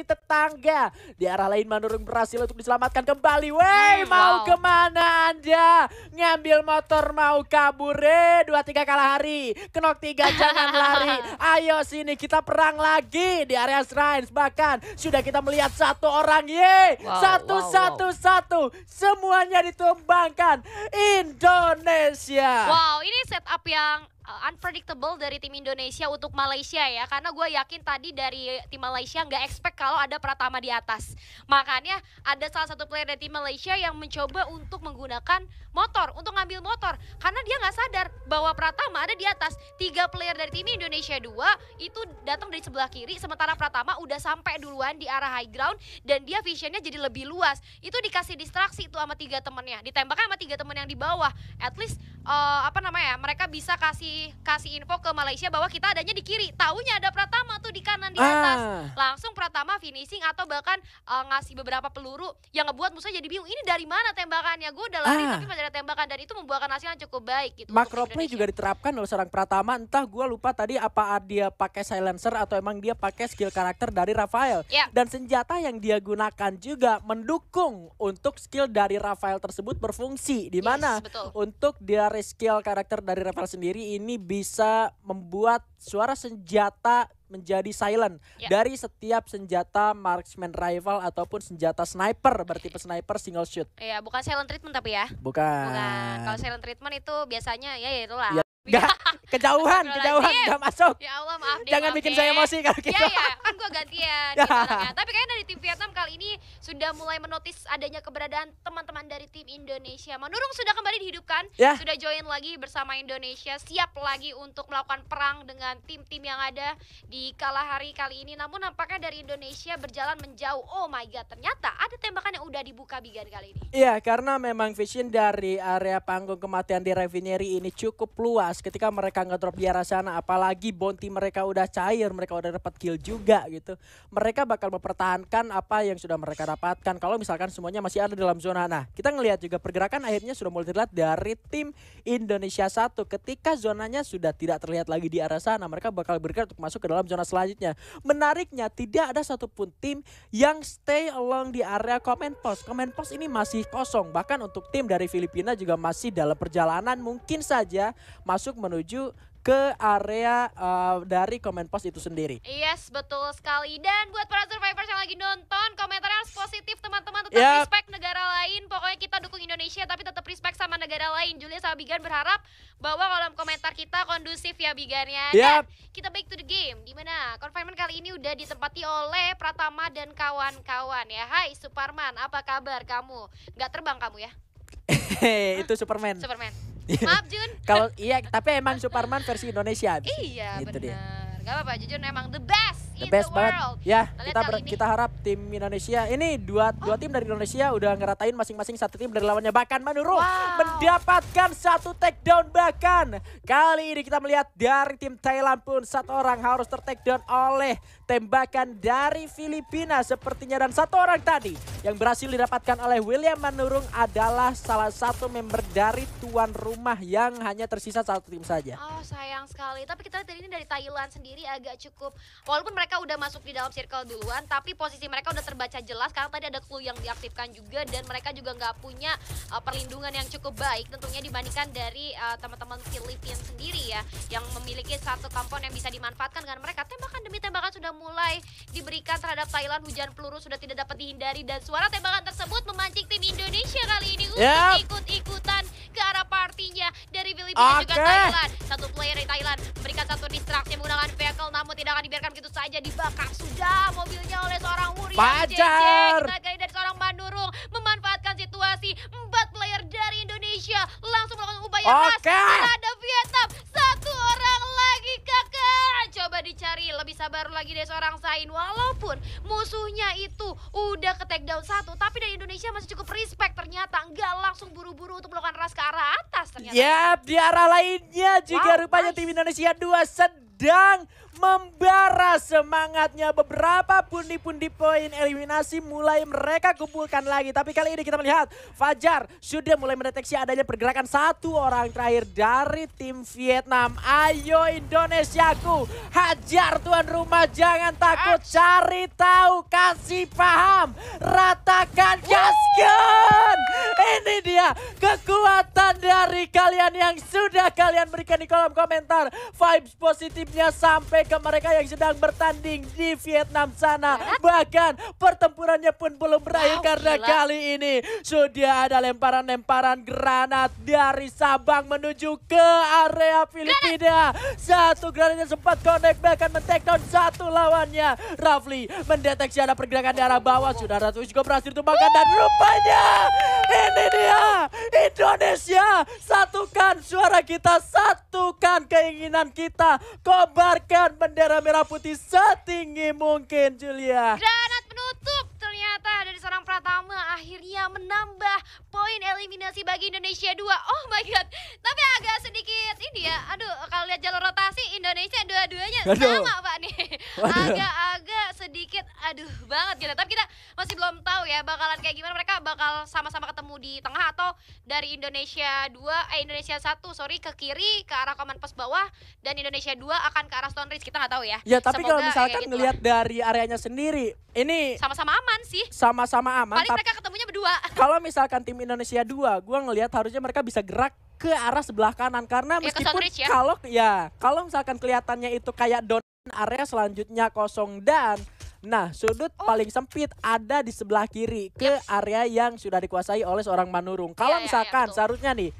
dari tetangga. Di arah lain Manurung berhasil untuk diselamatkan kembali. Wey, hmm, mau wow. kemana Anda? Ngambil motor mau kabur. Eh, dua tiga kalah hari. Kenok tiga jangan lari. Ayo sini kita perang lagi di area Shrines. Bahkan sudah kita melihat satu orang. Ye, wow, satu, wow, satu, wow. satu. Semuanya ditumbangkan. Indonesia. Wow, ini setup yang Uh, unpredictable dari tim Indonesia untuk Malaysia ya karena gue yakin tadi dari tim Malaysia nggak expect kalau ada Pratama di atas makanya ada salah satu player dari tim Malaysia yang mencoba untuk menggunakan motor untuk ngambil motor karena dia nggak sadar bahwa Pratama ada di atas tiga player dari tim Indonesia dua itu datang dari sebelah kiri sementara Pratama udah sampai duluan di arah high ground dan dia visionnya jadi lebih luas itu dikasih distraksi itu sama tiga temennya ditembaknya sama tiga temen yang di bawah at least uh, apa namanya mereka bisa kasih kasih info ke Malaysia bahwa kita adanya di kiri. Taunya ada Pratama tuh di kanan di ah. atas. Ah. Langsung Pratama finishing atau bahkan uh, ngasih beberapa peluru yang ngebuat musuh jadi bingung. Ini dari mana tembakannya? Gue udah lari ah. tapi masih ada tembakan dan itu membuahkan hasil yang cukup baik gitu. play juga diterapkan oleh seorang Pratama. Entah gue lupa tadi apa dia pakai silencer atau emang dia pakai skill karakter dari Rafael. Yeah. Dan senjata yang dia gunakan juga mendukung untuk skill dari Rafael tersebut berfungsi di mana yes, untuk dari skill karakter dari Rafael sendiri ini ini bisa membuat suara senjata menjadi silent yeah. dari setiap senjata marksman rival ataupun senjata sniper bertipe sniper single shoot. Iya, yeah, bukan silent treatment tapi ya. Bukan. Bukan. Kalau silent treatment itu biasanya ya, ya itulah. Yeah. Iya. Gak, kejauhan, kejauhan, gak masuk. Ya Allah, maaf deh. Ya, Jangan maaf bikin ya. saya emosi kalau iya, gitu. Iya, iya, kan gue gantian. gitu Tapi kayaknya dari tim Vietnam kali ini sudah mulai menotis adanya keberadaan teman-teman dari tim Indonesia. Manurung sudah kembali dihidupkan, ya. sudah join lagi bersama Indonesia, siap lagi untuk melakukan perang dengan tim-tim yang ada di kala hari kali ini. Namun nampaknya dari Indonesia berjalan menjauh. Oh my God, ternyata ada tembakan yang udah dibuka Bigan kali ini. Iya, karena memang vision dari area panggung kematian di Refinery ini cukup luas ketika mereka ngedrop di arah sana apalagi bounty mereka udah cair mereka udah dapat kill juga gitu mereka bakal mempertahankan apa yang sudah mereka dapatkan kalau misalkan semuanya masih ada dalam zona nah kita ngelihat juga pergerakan akhirnya sudah mulai terlihat dari tim Indonesia satu ketika zonanya sudah tidak terlihat lagi di arah sana mereka bakal bergerak untuk masuk ke dalam zona selanjutnya menariknya tidak ada satupun tim yang stay along di area comment post comment post ini masih kosong bahkan untuk tim dari Filipina juga masih dalam perjalanan mungkin saja masuk masuk menuju ke area uh, dari komen pos itu sendiri. Yes, betul sekali. Dan buat para survivor yang lagi nonton, komentarnya harus positif teman-teman. Tetap yep. Ya. respect negara lain. Pokoknya kita dukung Indonesia, tapi tetap respect sama negara lain. Julia sama Bigan berharap bahwa kolom komentar kita kondusif ya Bigannya. Yep. Ya. Dan kita back to the game. Dimana confinement kali ini udah ditempati oleh Pratama dan kawan-kawan ya. Hai Superman, apa kabar kamu? Gak terbang kamu ya? itu Superman. Superman. Maaf Jun. Kalau iya, tapi emang Superman versi Indonesia. Iya, gitu benar. Gak apa-apa, Jun emang the best the best the banget. Ya, nah, kita ber, kita harap tim Indonesia ini dua oh. dua tim dari Indonesia udah ngeratain masing-masing satu tim dari lawannya bahkan Manuru wow. mendapatkan satu takedown bahkan kali ini kita melihat dari tim Thailand pun satu orang harus tertakedown oleh tembakan dari Filipina sepertinya dan satu orang tadi yang berhasil didapatkan oleh William Manurung adalah salah satu member dari tuan rumah yang hanya tersisa satu tim saja. Oh sayang sekali, tapi kita tadi ini dari Thailand sendiri agak cukup, walaupun mereka mereka udah masuk di dalam circle duluan tapi posisi mereka udah terbaca jelas karena tadi ada clue yang diaktifkan juga dan mereka juga nggak punya uh, perlindungan yang cukup baik tentunya dibandingkan dari uh, teman-teman Filipina sendiri ya yang memiliki satu kampon yang bisa dimanfaatkan dengan mereka tembakan demi tembakan sudah mulai diberikan terhadap Thailand hujan peluru sudah tidak dapat dihindari dan suara tembakan tersebut memancing tim Indonesia kali ini untuk yep. ikut-ikutan ke arah partinya dari Filipina okay. juga Thailand. Satu player dari Thailand memberikan satu distraksi menggunakan vehicle namun tidak akan dibiarkan begitu saja dibakar sudah mobilnya oleh seorang Wurian Pajar. dari seorang Manurung memanfaatkan situasi empat player dari Indonesia langsung melakukan upaya okay. keras terhadap Vietnam. Satu orang lagi kakak coba dicari lebih sabar lagi dari seorang Sain walaupun musuhnya itu udah ke takedown satu tapi dari Indonesia masih cukup risih langsung buru-buru untuk melakukan ras ke arah atas ternyata. Yap, di arah lainnya juga wow, rupanya nice. tim Indonesia 2 sedang membara semangatnya beberapa pundi-pundi poin eliminasi mulai mereka kumpulkan lagi. Tapi kali ini kita melihat Fajar sudah mulai mendeteksi adanya pergerakan satu orang terakhir dari tim Vietnam. Ayo Indonesiaku, hajar tuan rumah jangan takut cari tahu kasih paham ratakan gaskan ini dia kekuatan dari kalian yang sudah kalian berikan di kolom komentar. Vibes positifnya sampai ke mereka yang sedang bertanding di Vietnam sana. Bahkan pertempurannya pun belum berakhir wow, karena gila. kali ini sudah ada lemparan-lemparan granat dari Sabang menuju ke area Filipina. Satu granatnya sempat connect bahkan men-take down satu lawannya. Rafli mendeteksi ada pergerakan di arah bawah. Sudah Ratu juga berhasil tumbangkan dan rupanya ini dia Indonesia, Indonesia, satukan suara kita, satukan keinginan kita, kobarkan bendera merah putih setinggi mungkin, Julia. Granat penutup ternyata dari seorang Pratama akhirnya menambah poin eliminasi bagi Indonesia 2. Oh my god. Tapi agak sedikit ini ya. Aduh, kalau lihat jalur rotasi Indonesia dua-duanya sama, Pak nih. Agak-agak sedikit aduh banget gitu tapi kita masih belum tahu ya bakalan kayak gimana mereka bakal sama-sama ketemu di tengah atau dari Indonesia 2 eh Indonesia 1 sorry ke kiri ke arah Komen pos bawah dan Indonesia 2 akan ke arah Stone Ridge kita nggak tahu ya ya tapi Semoga kalau misalkan gitu dari areanya sendiri ini sama-sama aman sih sama-sama aman paling mereka ketemunya berdua kalau misalkan tim Indonesia 2 gue ngelihat harusnya mereka bisa gerak ke arah sebelah kanan karena ya, meskipun ya, ya. kalau ya kalau misalkan kelihatannya itu kayak don area selanjutnya kosong dan Nah, sudut oh. paling sempit ada di sebelah kiri ke yep. area yang sudah dikuasai oleh seorang Manurung. Kalau yeah, ya, ya, misalkan yeah, yeah, seharusnya nih,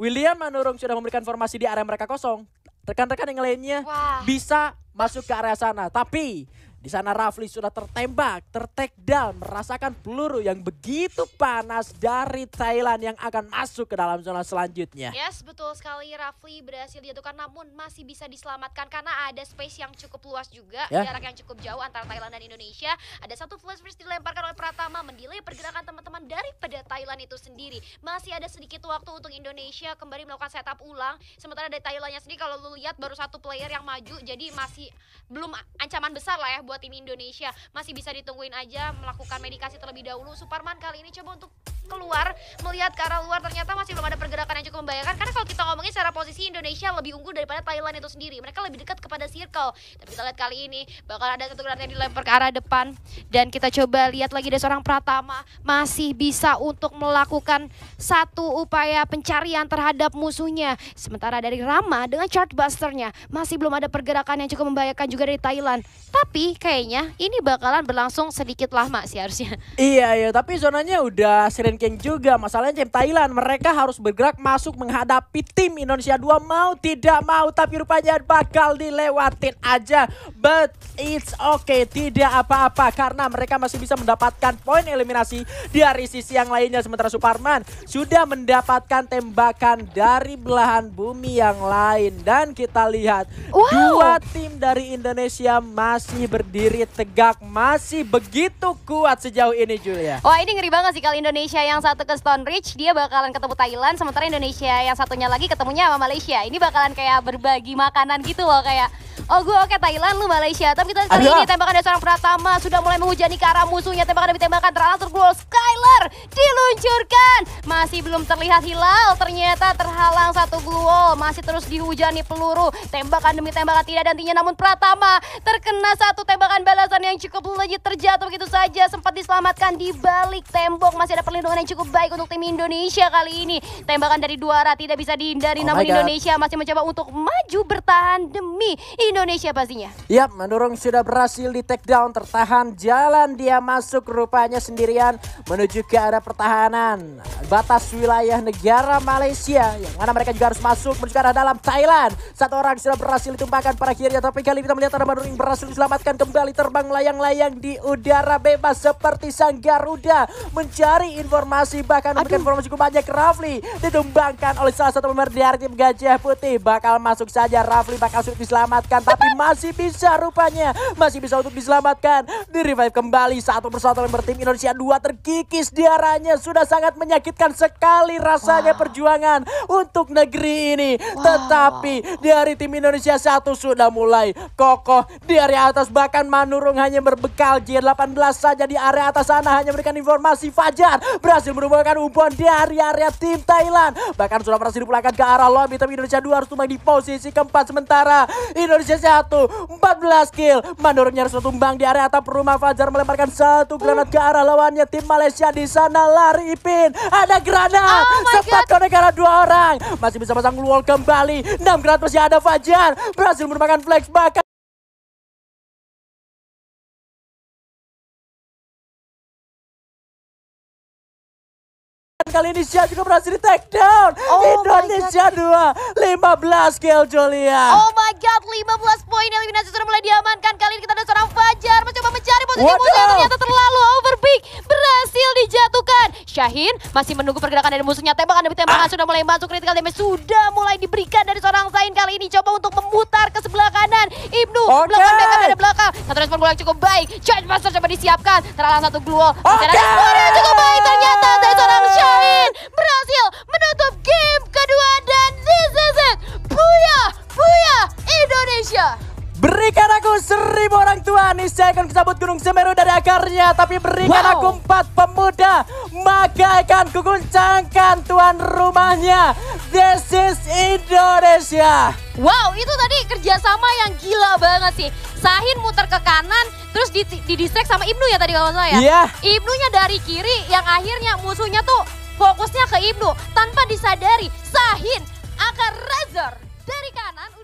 William Manurung sudah memberikan formasi di area mereka kosong, rekan-rekan yang lainnya Wah. bisa masuk ke area sana. Tapi di sana Rafli sudah tertembak, tertekdal merasakan peluru yang begitu panas dari Thailand yang akan masuk ke dalam zona selanjutnya. Yes, betul sekali Rafli berhasil dijatuhkan namun masih bisa diselamatkan karena ada space yang cukup luas juga, yeah. jarak yang cukup jauh antara Thailand dan Indonesia. Ada satu flash freeze dilemparkan oleh Pratama mendelay pergerakan teman-teman daripada Thailand itu sendiri. Masih ada sedikit waktu untuk Indonesia kembali melakukan setup ulang. Sementara dari Thailandnya sendiri kalau lu lihat baru satu player yang maju jadi masih belum ancaman besar lah ya buat buat tim Indonesia. Masih bisa ditungguin aja melakukan medikasi terlebih dahulu. Suparman kali ini coba untuk keluar melihat ke arah luar ternyata masih belum ada pergerakan yang cukup membayangkan karena kalau kita ngomongin secara posisi Indonesia lebih unggul daripada Thailand itu sendiri mereka lebih dekat kepada circle tapi kita lihat kali ini bakal ada satu granat yang dilempar ke arah depan dan kita coba lihat lagi dari seorang Pratama masih bisa untuk melakukan satu upaya pencarian terhadap musuhnya sementara dari Rama dengan chartbusternya masih belum ada pergerakan yang cukup membahayakan juga dari Thailand tapi kayaknya ini bakalan berlangsung sedikit lama sih harusnya. Iya iya, tapi zonanya udah King juga. Masalahnya tim Thailand mereka harus bergerak masuk menghadapi tim Indonesia 2 mau tidak mau tapi rupanya bakal dilewatin aja. But it's okay, tidak apa-apa karena mereka masih bisa mendapatkan poin eliminasi dari sisi yang lainnya sementara Suparman sudah mendapatkan tembakan dari belahan bumi yang lain dan kita lihat wow. dua tim dari Indonesia masih ber berdiri tegak masih begitu kuat sejauh ini Julia. Wah ini ngeri banget sih kalau Indonesia yang satu ke Stone Ridge dia bakalan ketemu Thailand sementara Indonesia yang satunya lagi ketemunya sama Malaysia. Ini bakalan kayak berbagi makanan gitu loh kayak Oh gue oke Thailand lu Malaysia Tapi kita kali ini ah. tembakan dari seorang Pratama Sudah mulai menghujani ke arah musuhnya Tembakan demi tembakan terlalu gol Skyler diluncurkan Masih belum terlihat hilal Ternyata terhalang satu gua Masih terus dihujani peluru Tembakan demi tembakan tidak ada hentinya Namun Pratama terkena satu tembakan tembakan balasan yang cukup legit terjatuh begitu saja sempat diselamatkan di balik tembok masih ada perlindungan yang cukup baik untuk tim Indonesia kali ini tembakan dari dua arah tidak bisa dihindari oh namun Indonesia masih mencoba untuk maju bertahan demi Indonesia pastinya Yap mendorong sudah berhasil di take down tertahan jalan dia masuk rupanya sendirian menuju ke arah pertahanan batas wilayah negara Malaysia yang mana mereka juga harus masuk menuju ke arah dalam Thailand satu orang sudah berhasil ditumpahkan pada akhirnya tapi kali ini kita melihat ada mendorong berhasil diselamatkan ke kembali terbang layang-layang di udara bebas seperti sang Garuda mencari informasi bahkan memberikan informasi cukup banyak Rafli ditumbangkan oleh salah satu pemain dari tim Gajah Putih bakal masuk saja Rafli bakal sulit diselamatkan tapi masih bisa rupanya masih bisa untuk diselamatkan di revive kembali satu persatu member tim Indonesia dua terkikis diaranya sudah sangat menyakitkan sekali rasanya wow. perjuangan untuk negeri ini wow. tetapi dari tim Indonesia satu sudah mulai kokoh di area atas bakal akan Manurung hanya berbekal J18 saja di area atas sana hanya memberikan informasi Fajar berhasil merupakan umpan di area area tim Thailand. Bahkan sudah berhasil dipulangkan ke arah lobby tapi Indonesia 2 harus tumbang di posisi keempat sementara Indonesia 1 14 kill. Manurungnya harus tumbang di area atas rumah Fajar melemparkan satu granat ke arah lawannya tim Malaysia di sana lari Ipin. Ada granat oh sempat konek arah dua orang. Masih bisa pasang wall kembali. 6 granat masih ada Fajar berhasil merupakan flex bahkan Kali ini Xian juga berhasil di take down. Oh Indonesia 2, 15 kill Julia. Oh my god, 15 poin eliminasi sudah mulai diamankan. Kali ini kita ada seorang Fajar mencoba mencari posisi musuh yang ternyata terlalu overpeak. Berhasil dijatuhkan. Syahin masih menunggu pergerakan dari musuhnya. Tembakan dari tembakan ah. sudah mulai masuk critical damage. Sudah mulai diberikan dari seorang Zain kali ini. Coba untuk memutar ke sebelah kanan. Ibnu okay. belakang backup dari belakang. Satu respon yang cukup baik. Charge Master coba disiapkan. Terlalu satu Oke. Okay. Ada yang cukup baik ternyata dari seorang Shine. Berhasil menutup game kedua dan this is it. Buya, Buya Indonesia. Berikan aku seribu orang tua, niscaya akan kesabut gunung Semeru dari akarnya. Tapi berikan wow. aku empat pemuda, maka akan kuguncangkan tuan rumahnya. This is Indonesia. Wow, itu tadi kerjasama yang gila banget sih. Sahin muter ke kanan, terus di, didistract sama Ibnu ya tadi kalau saya. Iya. Yeah. Ibnunya dari kiri, yang akhirnya musuhnya tuh fokusnya ke Ibnu. Tanpa disadari, Sahin akan razor dari kanan